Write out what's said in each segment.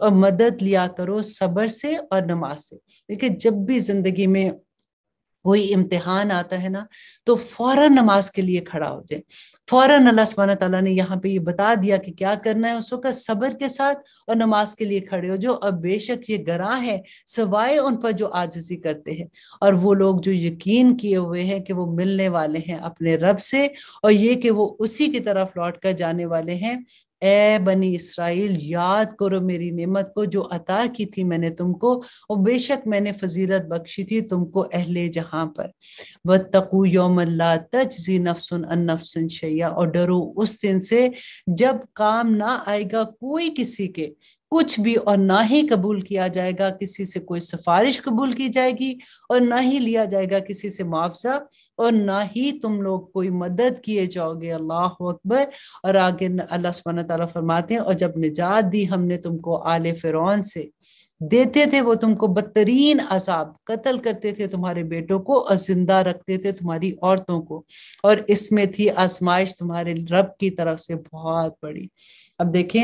और मदद लिया करो सबर से और नमाज से देखिए जब भी जिंदगी में कोई इम्तिहान आता है ना तो फौरन नमाज के लिए खड़ा हो जाए फौरन अल्लाह सुबहान तला ने यहाँ पे ये बता दिया कि क्या करना है उस वक्त सबर के साथ और नमाज के लिए खड़े हो जो अब बेशक ये गरा है सवाए उन पर जो आजिजी करते हैं और वो लोग जो यकीन किए हुए हैं कि वो मिलने वाले हैं अपने रब से और ये कि वो उसी की तरफ लौट कर जाने वाले हैं ए बनी इसराइल याद करो मेरी नेमत को जो अता की थी मैंने तुमको और बेशक मैंने फजीलत बख्शी थी तुमको अहले जहां पर वकू योम तजी नफसन अन नफसन शैया और डरो उस दिन से जब काम ना आएगा कोई किसी के कुछ भी और ना ही कबूल किया जाएगा किसी से कोई सिफारिश कबूल की जाएगी और ना ही लिया जाएगा किसी से मुआवजा और ना ही तुम लोग कोई मदद किए जाओगे अल्लाह अकबर और आगे अल्लाह सुबहाना तआला फरमाते हैं और जब निजात दी हमने तुमको आले फिरौन से देते थे वो तुमको बदतरीन अजाब कत्ल करते थे तुम्हारे बेटों को और जिंदा रखते थे तुम्हारी औरतों को और इसमें थी आजमाइश तुम्हारे रब की तरफ से बहुत बड़ी अब देखें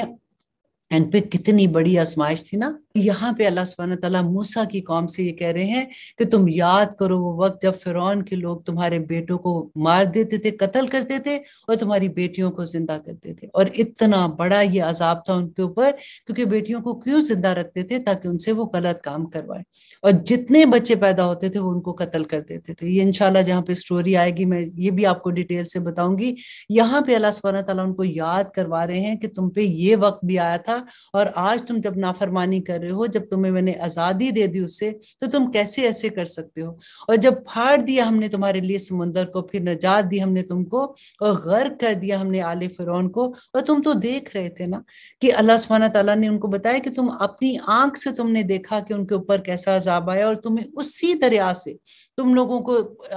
एंड पे कितनी बड़ी आजमाइश थी ना यहाँ पे अल्लाह सुबहान तला मूसा की कौम से ये कह रहे हैं कि तुम याद करो वो वक्त जब फिरौन के लोग तुम्हारे बेटों को मार देते थे कत्ल करते थे और तुम्हारी बेटियों को जिंदा करते थे और इतना बड़ा ये अजाब था उनके ऊपर क्योंकि बेटियों को क्यों जिंदा रखते थे ताकि उनसे वो गलत काम करवाए और जितने बच्चे पैदा होते थे वो उनको कत्ल कर देते थे ये इनशाला जहाँ पे स्टोरी आएगी मैं ये भी आपको डिटेल से बताऊंगी यहाँ पे अल्लाह सुबहान तला उनको याद करवा रहे हैं कि तुम पे ये वक्त भी आया था था और आज तुम जब नाफरमानी कर रहे हो जब तुम्हें मैंने आज़ादी दे दी उससे तो तुम कैसे ऐसे कर सकते हो और जब फाड़ दिया हमने तुम्हारे लिए समुंदर को फिर नजात दी हमने तुमको और गर्क कर दिया हमने आले फिरौन को और तुम तो देख रहे थे ना कि अल्लाह सुबहाना तला ने उनको बताया कि तुम अपनी आंख से तुमने देखा कि उनके ऊपर कैसा अजाब आया और तुम्हें उसी दरिया से तुम लोगों को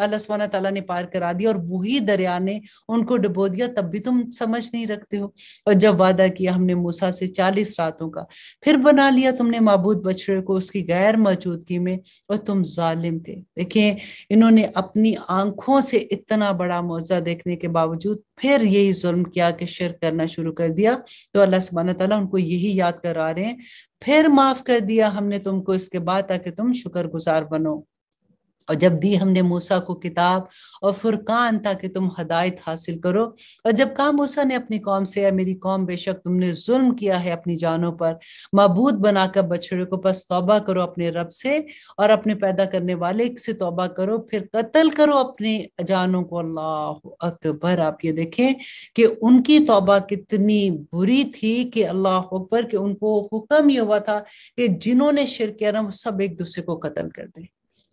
अल्लाह ताला ने पार करा दिया और वही दरिया ने उनको डुबो दिया तब भी तुम समझ नहीं रखते हो और जब वादा किया हमने मूसा से चालीस रातों का फिर बना लिया तुमने मबूद बछड़े को उसकी गैर मौजूदगी में और तुम जालिम थे देखिए इन्होंने अपनी आंखों से इतना बड़ा मुआवजा देखने के बावजूद फिर यही जुल्म किया कि शेर करना शुरू कर दिया तो अल्लाह सुबहाना तला उनको यही याद करा रहे हैं फिर माफ कर दिया हमने तुमको इसके बाद ताकि तुम शुक्रगुजार बनो और जब दी हमने मूसा को किताब और फुरकान ताकि तुम हदायत हासिल करो और जब कहा मूसा ने अपनी कौम से या मेरी कौम बेशक तुमने जुल्म किया है अपनी जानों पर मबूद बनाकर बछड़े को बस तौबा करो अपने रब से और अपने पैदा करने वाले से तौबा करो फिर कत्ल करो अपने जानों को अल्लाह अकबर आप ये देखें कि उनकी तौबा कितनी बुरी थी कि अल्लाह अकबर के उनको हुक्म ये हुआ था कि जिन्होंने शिर किया ना सब एक दूसरे को कत्ल कर दें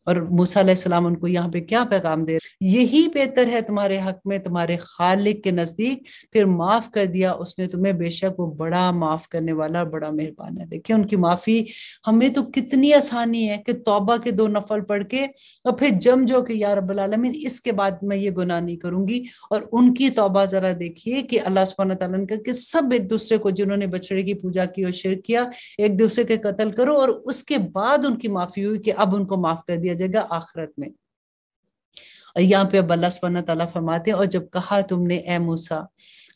और मूसा सलाम उनको यहाँ पे क्या पैगाम दे यही बेहतर है तुम्हारे हक में तुम्हारे खालिक के नजदीक फिर माफ कर दिया उसने तुम्हें बेशक वो बड़ा माफ करने वाला बड़ा मेहरबान है देखिए उनकी माफी हमें तो कितनी आसानी है कि तौबा के दो नफल पढ़ के और फिर जम जो कि यार रबालमीन इसके बाद मैं ये गुनाह नहीं करूंगी और उनकी तौबा जरा देखिए कि अल्लाह सुबहाना तला ने कि सब एक दूसरे को जिन्होंने बछड़े की पूजा की और शिर किया एक दूसरे के कत्ल करो और उसके बाद उनकी माफी हुई कि अब उनको माफ कर दिया भेजेगा आखरत में और यहाँ पे अब अल्लाह सुबहाना तला फरमाते हैं और जब कहा तुमने ए मूसा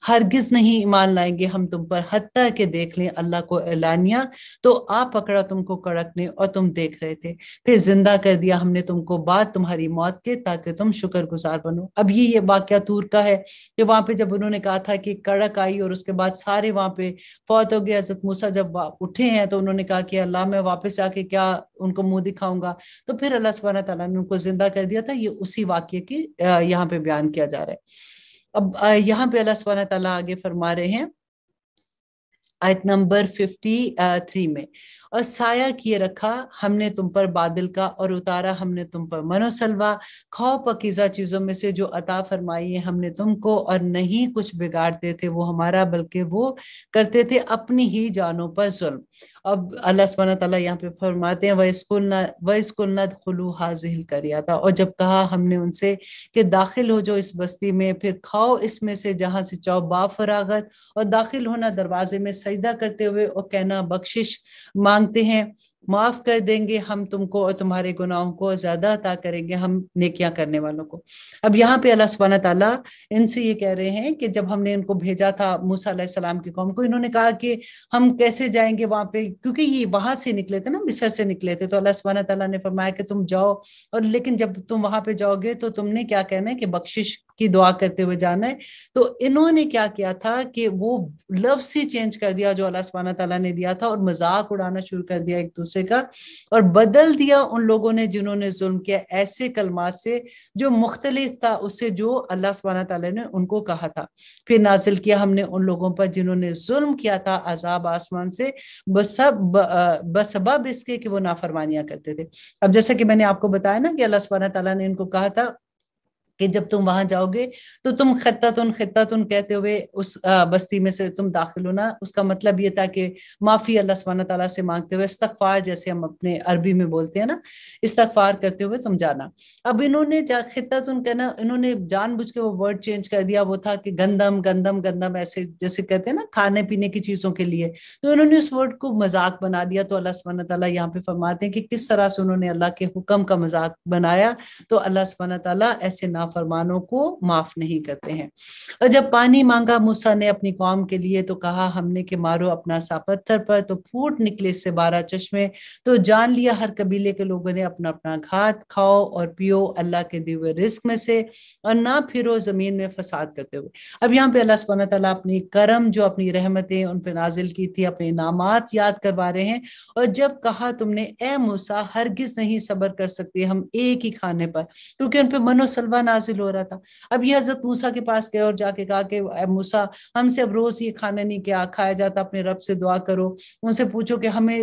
हरगिज नहीं ईमान लाएंगे हम तुम पर हत्या के देख लें अल्लाह को ऐलानिया तो आ पकड़ा तुमको कड़क ने और तुम देख रहे थे फिर जिंदा कर दिया हमने तुमको बाद तुम्हारी मौत के ताकि तुम शुक्र गुजार बनो अब ये ये वाक्य तूर का है कि वहां पे जब उन्होंने कहा था कि कड़क आई और उसके बाद सारे वहां पे फौत हो गए हजरत मूसा जब उठे हैं तो उन्होंने कहा कि अल्लाह मैं वापस आके क्या उनको मुंह दिखाऊंगा तो फिर अल्लाह सुबहाना तला ने उनको जिंदा कर दिया था ये उसी वाक्य की यहाँ पे बयान किया जा रहा है अब यहाँ पे अल्लाह सुबहाना तला आगे फरमा रहे हैं आयत नंबर फिफ्टी थ्री में और साया किए रखा हमने तुम पर बादल का और उतारा हमने तुम पर मनोसलवा खौ पकीजा चीजों में से जो अता फरमाई है हमने तुमको और नहीं कुछ बिगाड़ते थे वो हमारा बल्कि वो करते थे अपनी ही जानों पर जुल्म अब अल्लाह सब तला यहाँ पे फरमाते हैं वस्कुलना वस्कुलना खलू हाजिल कर था और जब कहा हमने उनसे कि दाखिल हो जो इस बस्ती में फिर खाओ इसमें से जहां से बा फरागत और दाखिल होना दरवाजे में सजदा करते हुए और कहना बख्शिश मांग मांगते हैं माफ कर देंगे हम तुमको और तुम्हारे गुनाहों को ज्यादा अता करेंगे हम नेकियां करने वालों को अब यहाँ पे अल्लाह सुबहाना तला इनसे ये कह रहे हैं कि जब हमने इनको भेजा था मूसा सलाम की कौम को इन्होंने कहा कि हम कैसे जाएंगे वहां पे क्योंकि ये वहां से निकले थे ना मिसर से निकले थे तो अल्लाह सुबहाना तला ने फरमाया कि तुम जाओ और लेकिन जब तुम वहां पे जाओगे तो तुमने क्या कहना है कि बख्शिश की दुआ करते हुए जाना है तो इन्होंने क्या किया था कि वो लफ्स ही चेंज कर दिया जो अल्लाह सुबहाना तला ने दिया था और मजाक उड़ाना शुरू कर दिया एक दूसरे का और बदल दिया उन लोगों ने जिन्होंने जुल्म किया ऐसे कलमात से जो मुख्तलिफ था उससे जो अल्लाह सुबहाना तला ने उनको कहा था फिर नाजिल किया हमने उन लोगों पर जिन्होंने जुल्म किया था अजाब आसमान से बसब बसब इसके कि वो नाफरमानियां करते थे अब जैसा कि मैंने आपको बताया ना कि अल्लाह सुबहाना तला ने इनको कहा था कि जब तुम वहां जाओगे तो तुम खत्ता तुन खत्ता तुन कहते हुए उस बस्ती में से तुम दाखिल होना उसका मतलब ये था कि माफी अल्लाह सुबहान तला से मांगते हुए इस्तफार जैसे हम अपने अरबी में बोलते हैं ना इस्तफार करते हुए तुम जाना अब इन्होंने जा खत्ता तुन कहना इन्होंने बुझ के वो वर्ड चेंज कर दिया वो था कि गंदम गंदम गंदम ऐसे जैसे कहते हैं ना खाने पीने की चीजों के लिए तो इन्होंने उस वर्ड को मजाक बना दिया तो अल्लाह सुबहान तला यहाँ पे फरमाते हैं कि किस तरह से उन्होंने अल्लाह के हुक्म का मजाक बनाया तो अल्लाह सुबहान तला ऐसे ना नाफरमानों को माफ नहीं करते हैं और जब पानी मांगा मूसा ने अपनी कौम के लिए तो कहा हमने के मारो अपना सा पत्थर पर तो फूट निकले से बारह चश्मे तो जान लिया हर कबीले के लोगों ने अपना अपना घात खाओ और पियो अल्लाह के दिए हुए रिस्क में से और ना फिरो जमीन में फसाद करते हुए अब यहाँ पे अल्लाह सुबह तला अपनी करम जो अपनी रहमतें उन पर नाजिल की थी अपने इनामात याद करवा रहे हैं और जब कहा तुमने ए मूसा हरगिज नहीं सबर कर सकते हम एक ही खाने पर क्योंकि उन पर मनोसलवा नाजिल हो रहा था अब ये हजरत मूसा के पास गए और जाके कहा कि मूसा हमसे अब रोज ये खाना नहीं क्या खाया जाता अपने रब से दुआ करो उनसे पूछो कि हमें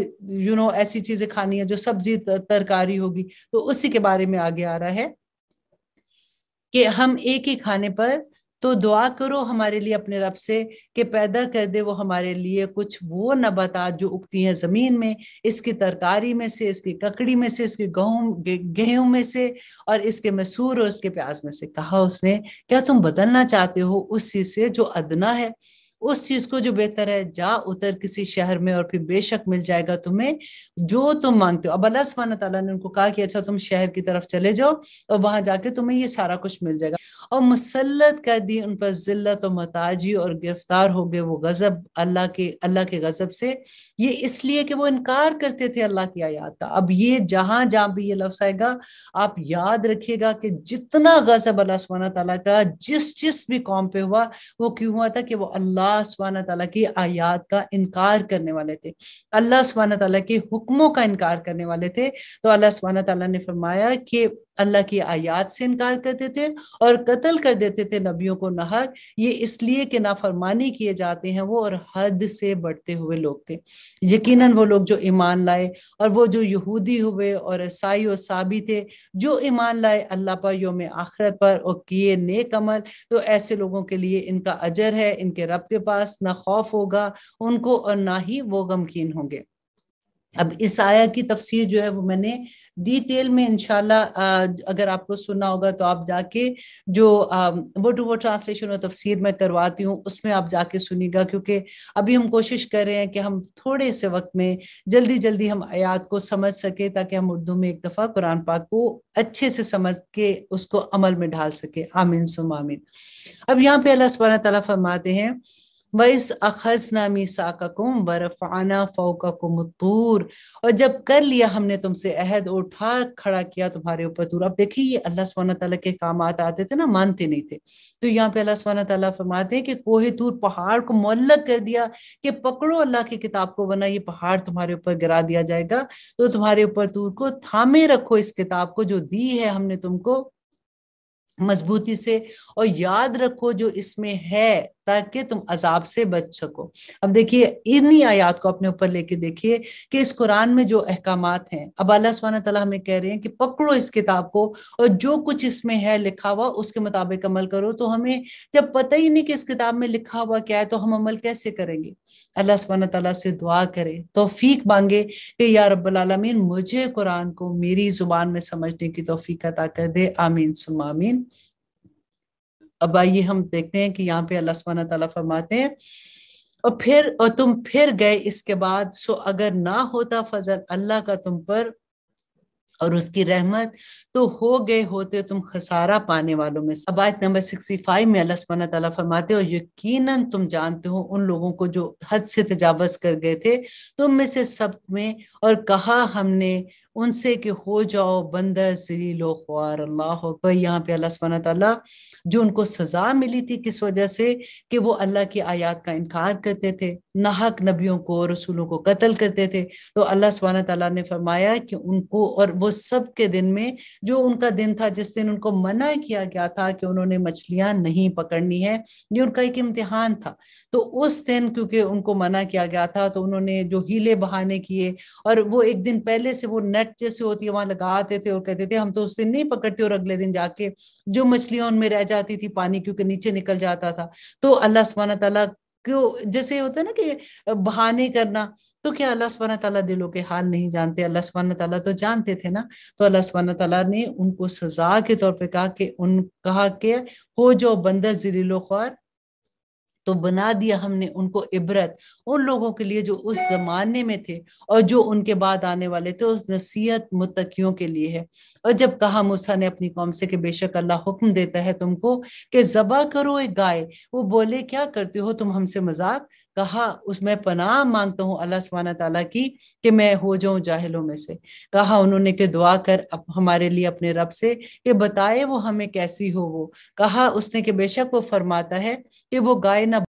यू नो ऐसी चीजें खानी है जो सब्जी तरकारी होगी तो उसी के बारे में आगे आ रहा है कि हम एक ही खाने पर तो दुआ करो हमारे लिए अपने रब से कि पैदा कर दे वो हमारे लिए कुछ वो नबातात जो उगती हैं ज़मीन में इसकी तरकारी में से इसकी ककड़ी में से इसके गेहूँ गेहूँ में से और इसके मसूर और इसके प्याज में से कहा उसने क्या तुम बदलना चाहते हो उसी से जो अदना है उस चीज को जो बेहतर है जा उतर किसी शहर में और फिर बेशक मिल जाएगा तुम्हें जो तुम मांगते हो अब अल्लाह सुबहाना तला ने उनको कहा कि अच्छा तुम शहर की तरफ चले जाओ और वहां जाके तुम्हें ये सारा कुछ मिल जाएगा और मुसलत कर दी उन पर जिल्लत और मताजी और गिरफ्तार हो गए वो गजब अल्लाह के अल्लाह के गजब से ये इसलिए कि वो इनकार करते थे अल्लाह की आयात का अब ये जहां जहां भी ये लफ्स आएगा आप याद रखिएगा कि जितना गजब अल्लाह सुबहाना तला का जिस जिस भी कौम पे हुआ वो क्यों हुआ था कि वो अल्लाह अल्लाह सुबहाना तला की आयात का इनकार करने वाले थे अल्लाह सुबहाना तला के हुक्मों का इनकार करने वाले थे तो अल्लाह सुबहाना तला ने फरमाया कि अल्लाह की आयात से इनकार करते थे और कत्ल कर देते थे नबियों को नहक ये इसलिए कि नाफरमानी किए जाते हैं वो और हद से बढ़ते हुए लोग थे यकीनन वो लोग जो ईमान लाए और वो जो यहूदी हुए और ईसाई और साबी थे जो ईमान लाए अल्लाह पर योम आखरत पर और किए नेक अमल तो ऐसे लोगों के लिए इनका अजर है इनके रब के पास ना खौफ होगा उनको और ना ही वो गमकीन होंगे अब इस आया की तफसीर जो है वो मैंने डिटेल में इनशाला अगर आपको सुनना होगा तो आप जाके जो वो टू वो ट्रांसलेशन और तफसीर मैं करवाती हूँ उसमें आप जाके सुनीगा क्योंकि अभी हम कोशिश कर रहे हैं कि हम थोड़े से वक्त में जल्दी जल्दी हम आयात को समझ सके ताकि हम उर्दू में एक दफ़ा कुरान पाक को अच्छे से समझ के उसको अमल में ढाल सके आमिन सुम आमिन अब यहाँ पे अल्लाह तला फरमाते हैं वैस अखजना मीसाकुम वरफाना फ़ौकुम तूर और जब कर लिया हमने तुमसे अहद उठा खड़ा किया तुम्हारे ऊपर तूर अब देखिए ये अल्लाह सुबहाना तला के काम आते थे ना मानते नहीं थे तो यहाँ पे अल्लाह सुबहाना तला फरमाते हैं कि कोहे तूर पहाड़ को मोलक कर दिया कि पकड़ो अल्लाह की किताब को वरना ये पहाड़ तुम्हारे ऊपर गिरा दिया जाएगा तो तुम्हारे ऊपर तूर को थामे रखो इस किताब को जो दी है हमने तुमको मजबूती से और याद रखो जो इसमें है ताकि तुम अजाब से बच सको अब देखिए इन्हीं आयात को अपने ऊपर लेके देखिए कि इस कुरान में जो अहकाम हैं अब अल्लाह सुबह तला हमें कह रहे हैं कि पकड़ो इस किताब को और जो कुछ इसमें है लिखा हुआ उसके मुताबिक अमल करो तो हमें जब पता ही नहीं कि इस किताब में लिखा हुआ क्या है तो हम अमल कैसे करेंगे अल्लाह सुबहान तला से दुआ करे तोफ़ीक मांगे कि या रबालमीन मुझे कुरान को मेरी ज़ुबान में समझने की तोफ़ीक अता कर दे आमीन सुमीन अब आइए हम देखते हैं कि यहाँ पे अल्लाह सुबहान तला फरमाते हैं और फिर और तुम फिर गए इसके बाद सो अगर ना होता फजल अल्लाह का तुम पर और उसकी रहमत तो हो गए होते तुम खसारा पाने वालों में अब आयत नंबर सिक्सटी फाइव में अल्लाह सुबहाना तला फरमाते हो यकीनन तुम जानते हो उन लोगों को जो हद से तजावज कर गए थे तुम में से सब में और कहा हमने उनसे कि हो जाओ बंदर सरी लो अल्लाह तो यहाँ पे अल्लाह सुबहाना तला जो उनको सजा मिली थी किस वजह से कि वो अल्लाह की आयात का इनकार करते थे नाहक नबियों को रसूलों को कत्ल करते थे तो अल्लाह सुबहाना तला ने फरमाया कि उनको और वो सब के दिन में जो उनका दिन था जिस दिन उनको मना किया गया था कि उन्होंने मछलियां नहीं पकड़नी है ये उनका एक इम्तिहान था तो उस दिन क्योंकि उनको मना किया गया था तो उन्होंने जो हीले बहाने किए और वो एक दिन पहले से वो न नेट जैसे होती है वहां लगाते थे और कहते थे हम तो उस दिन नहीं पकड़ते और अगले दिन जाके जो मछलियां उनमें रह जाती थी पानी क्योंकि नीचे निकल जाता था तो अल्लाह सुबहाना तला क्यों जैसे होता है ना कि बहाने करना तो क्या अल्लाह सुबहान तला दिलों के हाल नहीं जानते अल्लाह सुबहान तला तो जानते थे ना तो अल्लाह सुबहान तला ने उनको सजा के तौर पे कहा कि उन कहा के हो जो बंदा जिलीलो ख्वार तो बना दिया हमने उनको इबरत उन लोगों के लिए जो उस जमाने में थे और जो उनके बाद आने वाले थे उस नसीहत मुतकियों के लिए है और जब कहा मूसा ने अपनी कौम से कि बेशक अल्लाह हुक्म देता है तुमको कि जबा करो एक गाय वो बोले क्या करते हो तुम हमसे मजाक कहा उसमें पनाह मांगता हूँ अल्लाह सुबहाना तला की कि मैं हो जाऊं जाहिलों में से कहा उन्होंने कि दुआ कर अप, हमारे लिए अपने रब से कि बताए वो हमें कैसी हो वो कहा उसने कि बेशक वो फरमाता है कि वो गाय ना